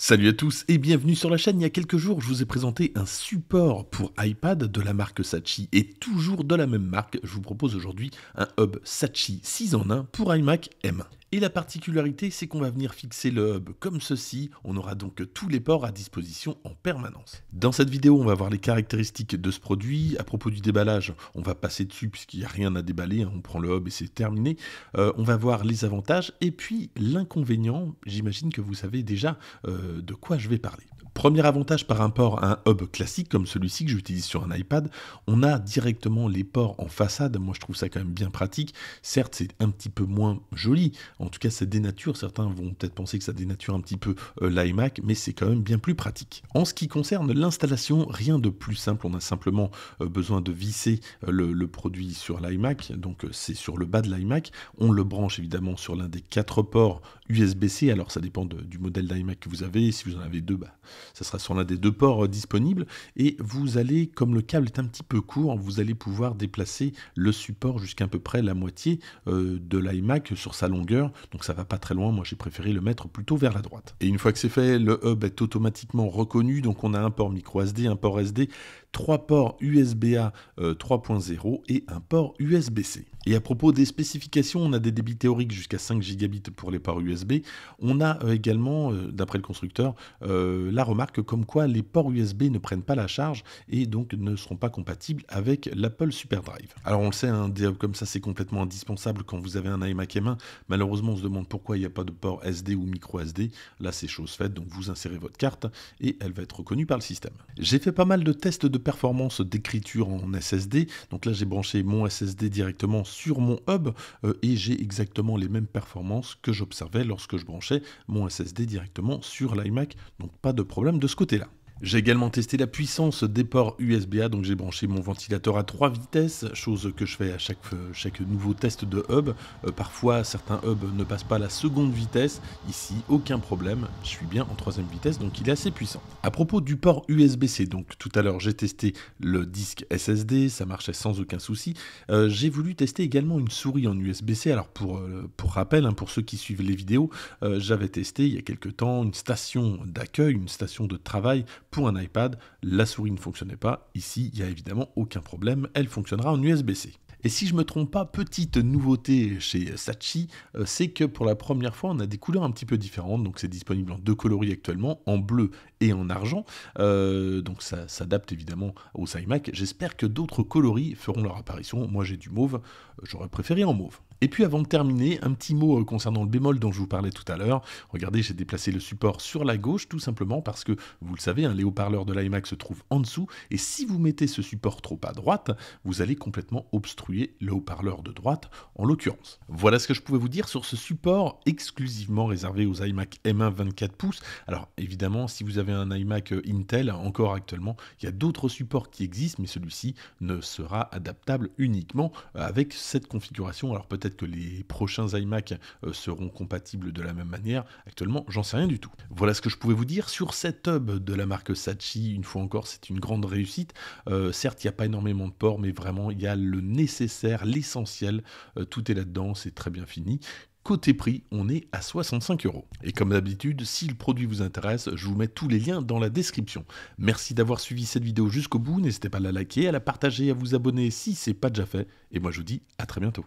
Salut à tous et bienvenue sur la chaîne. Il y a quelques jours, je vous ai présenté un support pour iPad de la marque Sachi et toujours de la même marque, je vous propose aujourd'hui un hub Sachi 6 en 1 pour iMac M1. Et la particularité, c'est qu'on va venir fixer le hub comme ceci. On aura donc tous les ports à disposition en permanence. Dans cette vidéo, on va voir les caractéristiques de ce produit. À propos du déballage, on va passer dessus puisqu'il n'y a rien à déballer. Hein. On prend le hub et c'est terminé. Euh, on va voir les avantages et puis l'inconvénient. J'imagine que vous savez déjà euh, de quoi je vais parler. Premier avantage par rapport à un hub classique comme celui-ci que j'utilise sur un iPad, on a directement les ports en façade. Moi, je trouve ça quand même bien pratique. Certes, c'est un petit peu moins joli. En tout cas, ça dénature. Certains vont peut-être penser que ça dénature un petit peu euh, l'iMac, mais c'est quand même bien plus pratique. En ce qui concerne l'installation, rien de plus simple. On a simplement euh, besoin de visser euh, le, produit sur l'iMac. Donc, c'est sur le bas de l'iMac. On le branche évidemment sur l'un des quatre ports USB-C. Alors, ça dépend du modèle d'iMac que vous avez. Si vous en avez deux, bah ce sera sur l'un des deux ports euh, disponibles, et vous allez, comme le câble est un petit peu court, vous allez pouvoir déplacer le support jusqu'à peu près la moitié euh, de l'iMac sur sa longueur, donc ça va pas très loin, moi j'ai préféré le mettre plutôt vers la droite. Et une fois que c'est fait, le hub est automatiquement reconnu, donc on a un port micro SD, un port SD 3 ports USB-A 3.0 euh, et un port USB-C. Et à propos des spécifications, on a des débits théoriques jusqu'à 5 gigabits pour les ports USB. On a euh, également, euh, d'après le constructeur, la remarque comme quoi les ports USB ne prennent pas la charge et donc ne seront pas compatibles avec l'Apple SuperDrive. Alors on le sait, un hein, comme ça c'est complètement indispensable quand vous avez un iMac M1. Malheureusement on se demande pourquoi il n'y a pas de port SD ou micro SD. Là c'est chose faite, donc vous insérez votre carte et elle va être reconnue par le système. J'ai fait pas mal de tests de performance d'écriture en SSD. Donc là, j'ai branché mon SSD directement sur mon hub euh, et j'ai exactement les mêmes performances que j'observais lorsque je branchais mon SSD directement sur l'iMac. Donc pas de problème de ce côté-là. J'ai également testé la puissance des ports USB-A, donc j'ai branché mon ventilateur à trois vitesses, chose que je fais à chaque, euh, chaque nouveau test de hub. Euh, parfois, certains hubs ne passent pas à la seconde vitesse, ici aucun problème, je suis bien en troisième vitesse, donc il est assez puissant. À propos du port USB-C, donc tout à l'heure j'ai testé le disque SSD, ça marchait sans aucun souci. Euh, j'ai voulu tester également une souris en USB-C, alors pour, pour rappel, hein, pour ceux qui suivent les vidéos, j'avais testé il y a quelques temps une station d'accueil, une station de travail pour un iPad, la souris ne fonctionnait pas. Ici, il n'y a évidemment aucun problème, elle fonctionnera en USB-C. Et si je me trompe pas, petite nouveauté chez Sachi, euh, c'est que pour la première fois, on a des couleurs un petit peu différentes. Donc c'est disponible en deux coloris actuellement, en bleu et en argent. Euh, donc ça s'adapte évidemment au iMac. J'espère que d'autres coloris feront leur apparition. Moi j'ai du mauve, j'aurais préféré en mauve. Et puis avant de terminer, un petit mot euh, concernant le bémol dont je vous parlais tout à l'heure. Regardez, j'ai déplacé le support sur la gauche tout simplement parce que, vous le savez, hein, les haut-parleurs de l'iMac se trouve en dessous et si vous mettez ce support trop à droite, vous allez complètement obstruer le haut-parleur de droite en l'occurrence. Voilà ce que je pouvais vous dire sur ce support exclusivement réservé aux iMac M1 24 pouces. Alors évidemment, si vous avez un iMac euh, Intel encore actuellement, il y a d'autres supports qui existent mais celui-ci ne sera adaptable uniquement euh, avec cette configuration. Alors peut-être que les prochains iMac euh, seront compatibles de la même manière. Actuellement, j'en sais rien du tout. Voilà ce que je pouvais vous dire sur cette hub de la marque Sachi. Une fois encore, c'est une grande réussite. Euh, certes, il n'y a pas énormément de ports, mais vraiment, il y a le nécessaire, l'essentiel. Euh, tout est là-dedans, c'est très bien fini. Côté prix, on est à 65 euros. Et comme d'habitude, si le produit vous intéresse, je vous mets tous les liens dans la description. Merci d'avoir suivi cette vidéo jusqu'au bout. N'hésitez pas à la liker, à la partager, à vous abonner si ce n'est pas déjà fait. Et moi, je vous dis à très bientôt.